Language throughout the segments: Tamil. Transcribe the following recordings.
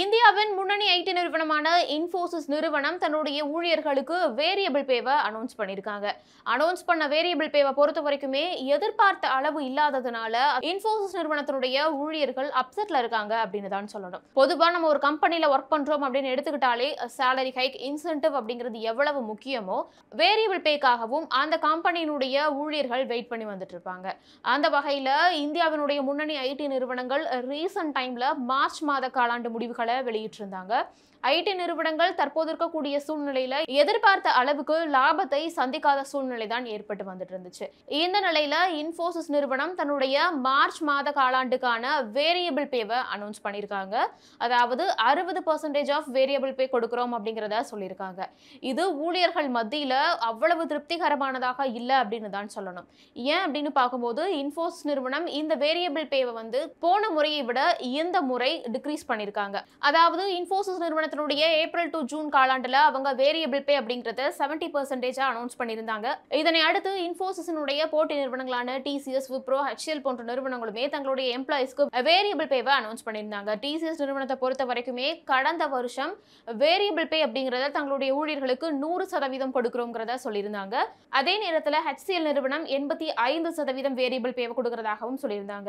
இந்தியாவின் முன்னணி ஐடி நிறுவனமான இன்ஃபோசிஸ் நிறுவனம் தன்னுடைய ஊழியர்களுக்கு வேரியபிள் பேவை அனௌன்ஸ் பண்ணியிருக்காங்க அனௌன்ஸ் பண்ண வேரியபிள் பேவை பொறுத்த வரைக்குமே எதிர்பார்த்த அளவு இல்லாததுனால இன்ஃபோசிஸ் நிறுவனத்தினுடைய ஊழியர்கள் அப்செட்ல இருக்காங்க அப்படின்னு தான் சொல்லணும் பொதுவாக நம்ம ஒரு கம்பெனியில் ஒர்க் பண்ணுறோம் அப்படின்னு எடுத்துக்கிட்டாலே சேலரி ஹைக் இன்சென்டிவ் அப்படிங்கிறது எவ்வளவு முக்கியமோ வேரியபிள் பேக்காகவும் அந்த கம்பெனியினுடைய ஊழியர்கள் வெயிட் பண்ணி வந்துட்டு இருப்பாங்க அந்த வகையில் இந்தியாவினுடைய முன்னணி ஐடி நிறுவனங்கள் ரீசன்ட் டைமில் மார்ச் மாத காலாண்டு முடிவுகள் தகவல்களை வெளியிட்டிருந்தாங்க ஐடி நிறுவனங்கள் தற்போது இருக்கக்கூடிய சூழ்நிலையில எதிர்பார்த்த அளவுக்கு லாபத்தை சந்திக்காத சூழ்நிலை தான் ஏற்பட்டு வந்துட்டு இருந்துச்சு இந்த நிலையில இன்ஃபோசிஸ் நிறுவனம் தன்னுடைய மார்ச் மாத காலாண்டுக்கான வேரியபிள் பேவை அனௌன்ஸ் பண்ணியிருக்காங்க அதாவது அறுபது பர்சன்டேஜ் ஆஃப் வேரியபிள் பே கொடுக்குறோம் அப்படிங்கிறத சொல்லியிருக்காங்க இது ஊழியர்கள் மத்தியில் அவ்வளவு திருப்திகரமானதாக இல்லை அப்படின்னு தான் சொல்லணும் ஏன் அப்படின்னு பார்க்கும்போது இன்போசிஸ் நிறுவனம் இந்த வேரியபிள் பேவை வந்து போன முறையை விட இந்த முறை டிக்ரீஸ் பண்ணியிருக்காங்க அதாவது இன்போசிஸ் நிறுவனம் நிறுவனத்தினுடைய ஏப்ரல் டு ஜூன் காலாண்டில் அவங்க வேரியபிள் பே அப்படிங்கறத செவன்டி பர்சன்டேஜாக அனௌன்ஸ் பண்ணியிருந்தாங்க இதனை அடுத்து இன்ஃபோசிஸினுடைய போட்டி நிறுவனங்களான டிசிஎஸ் விப்ரோ ஹெச்எல் போன்ற நிறுவனங்களுமே தங்களுடைய எம்ப்ளாயிஸ்க்கு வேரியபிள் பேவை அனௌன்ஸ் பண்ணியிருந்தாங்க டிசிஎஸ் நிறுவனத்தை பொறுத்த வரைக்குமே கடந்த வருஷம் வேரியபிள் பே அப்படிங்கிறத தங்களுடைய ஊழியர்களுக்கு நூறு சதவீதம் கொடுக்கிறோங்கிறத சொல்லியிருந்தாங்க அதே நேரத்தில் ஹெச்சிஎல் நிறுவனம் எண்பத்தி ஐந்து சதவீதம் வேரியபிள் பேவை கொடுக்கறதாகவும் சொல்லியிருந்தாங்க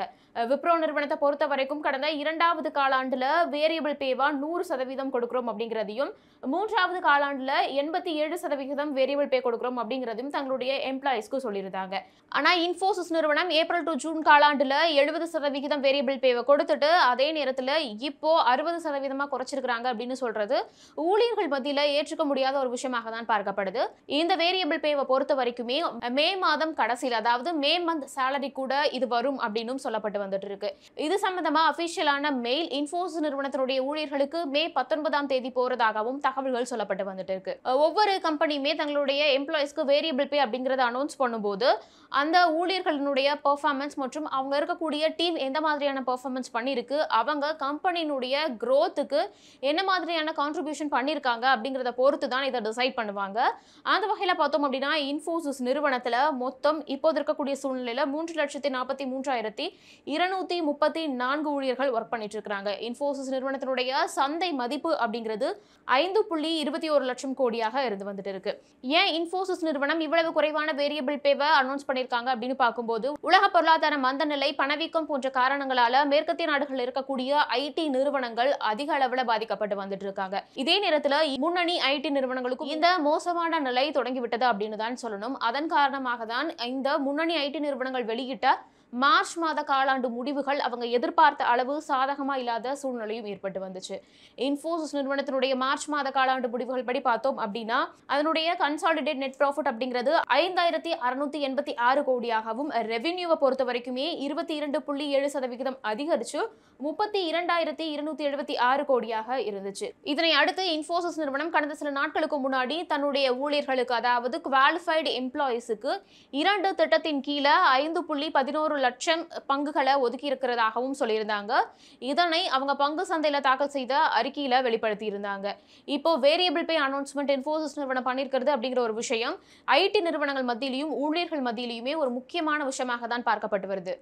விப்ரோ நிறுவனத்தை பொறுத்த வரைக்கும் கடந்த இரண்டாவது காலாண்டில் வேரியபிள் பேவா நூறு சதவீதம் கொடுக்கும் கொடுக்குறோம் அப்படிங்கிறதையும் மூன்றாவது காலாண்டில் எண்பத்தி ஏழு சதவிகிதம் வேரியபிள் பே கொடுக்குறோம் அப்படிங்கிறதையும் தங்களுடைய எம்ப்ளாயிஸ்க்கு சொல்லியிருந்தாங்க ஆனால் இன்ஃபோசிஸ் நிறுவனம் ஏப்ரல் டு ஜூன் காலாண்டில் எழுபது சதவிகிதம் வேரியபிள் பேவை கொடுத்துட்டு அதே நேரத்தில் இப்போ அறுபது சதவீதமாக குறைச்சிருக்கிறாங்க அப்படின்னு சொல்றது ஊழியர்கள் மத்தியில் ஏற்றுக்க முடியாத ஒரு விஷயமாக தான் பார்க்கப்படுது இந்த வேரியபிள் பேவை பொறுத்த வரைக்குமே மே மாதம் கடைசியில் அதாவது மே மந்த் சேலரி கூட இது வரும் அப்படின்னு சொல்லப்பட்டு வந்துட்டு இருக்கு இது சம்பந்தமா அபிஷியலான மெயில் இன்போசிஸ் நிறுவனத்தினுடைய ஊழியர்களுக்கு மே பத்தொன்பதாம் ஒன்பதாம் தேதி போறதாகவும் தகவல்கள் சொல்லப்பட்டு வந்துட்டு இருக்கு ஒவ்வொரு கம்பெனியுமே தங்களுடைய எம்ப்ளாயிஸ்க்கு வேரியபிள் பே அப்படிங்கறத அனௌன்ஸ் பண்ணும்போது அந்த ஊழியர்களினுடைய பர்ஃபார்மன்ஸ் மற்றும் அவங்க இருக்கக்கூடிய டீம் எந்த மாதிரியான பர்ஃபார்மன்ஸ் பண்ணியிருக்கு அவங்க கம்பெனியினுடைய க்ரோத்துக்கு என்ன மாதிரியான கான்ட்ரிபியூஷன் பண்ணியிருக்காங்க அப்படிங்கிறத பொறுத்து தான் இதை டிசைட் பண்ணுவாங்க அந்த வகையில் பார்த்தோம் அப்படின்னா இன்ஃபோசிஸ் நிறுவனத்தில் மொத்தம் இப்போது இருக்கக்கூடிய சூழ்நிலையில் மூன்று லட்சத்தி நாற்பத்தி மூன்றாயிரத்தி இருநூத்தி முப்பத்தி நான்கு ஊழியர்கள் ஒர்க் பண்ணிட்டு இருக்கிறாங்க இன்ஃபோசிஸ் நிறுவனத்தினுடைய சந்தை மதிப்பு அப்படிங்கிறது ஐந்து புள்ளி இருபத்தி ஒரு லட்சம் கோடியாக இருந்து வந்துட்டு இருக்கு ஏன் இன்ஃபோசிஸ் நிறுவனம் இவ்வளவு குறைவான வேரியபிள் பேவை அனௌன்ஸ் பண்ணியிருக்காங்க அப்படின்னு பார்க்கும்போது உலக பொருளாதார மந்த நிலை பணவீக்கம் போன்ற காரணங்களால மேற்கத்திய நாடுகள் இருக்கக்கூடிய ஐடி நிறுவனங்கள் அதிக அளவுல பாதிக்கப்பட்டு வந்துட்டு இருக்காங்க இதே நேரத்துல முன்னணி ஐடி நிறுவனங்களுக்கும் இந்த மோசமான நிலை தொடங்கிவிட்டது அப்படின்னு தான் சொல்லணும் அதன் காரணமாக தான் இந்த முன்னணி ஐடி நிறுவனங்கள் வெளியிட்ட மார்ச் மாத காலாண்டு முடிவுகள் அவங்க எதிர்பார்த்த அளவு சாதகமாக இல்லாத சூழ்நிலையும் ஏற்பட்டு வந்துச்சு இன்ஃபோசிஸ் நிறுவனத்தினுடைய மார்ச் மாத காலாண்டு முடிவுகள் படி பார்த்தோம் அப்படின்னா அதனுடைய கன்சாலிடேட் நெட் ப்ராஃபிட் அப்படிங்கிறது ஐந்தாயிரத்தி அறுநூத்தி எண்பத்தி ஆறு கோடியாகவும் ரெவென்யூவை பொறுத்த வரைக்குமே இருபத்தி இரண்டு புள்ளி ஏழு சதவிகிதம் அதிகரிச்சு முப்பத்தி இரண்டாயிரத்தி இருநூத்தி எழுபத்தி ஆறு கோடியாக இருந்துச்சு இதனை அடுத்து இன்ஃபோசிஸ் நிறுவனம் கடந்த சில நாட்களுக்கு முன்னாடி தன்னுடைய ஊழியர்களுக்கு அதாவது குவாலிஃபைடு எம்ப்ளாயிஸுக்கு இரண்டு திட்டத்தின் கீழே ஐந்து புள்ளி பதினோரு லட்சம் பங்குகளை ஒதுக்கி இருக்கிறதாகவும் சொல்லியிருந்தாங்க இதனை அவங்க பங்கு சந்தையில் தாக்கல் செய்த அறிக்கையில் வெளிப்படுத்தி இருந்தாங்க இப்போ வேரியபிள் பே அனௌன்ஸ்மெண்ட் இன்ஃபோசிஸ் நிறுவனம் பண்ணியிருக்கிறது அப்படிங்கிற ஒரு விஷயம் ஐடி நிறுவனங்கள் மத்தியிலையும் ஊழியர்கள் மத்தியிலையுமே ஒரு முக்கியமான விஷயமாக தான் பார்க்கப்பட்டு வருது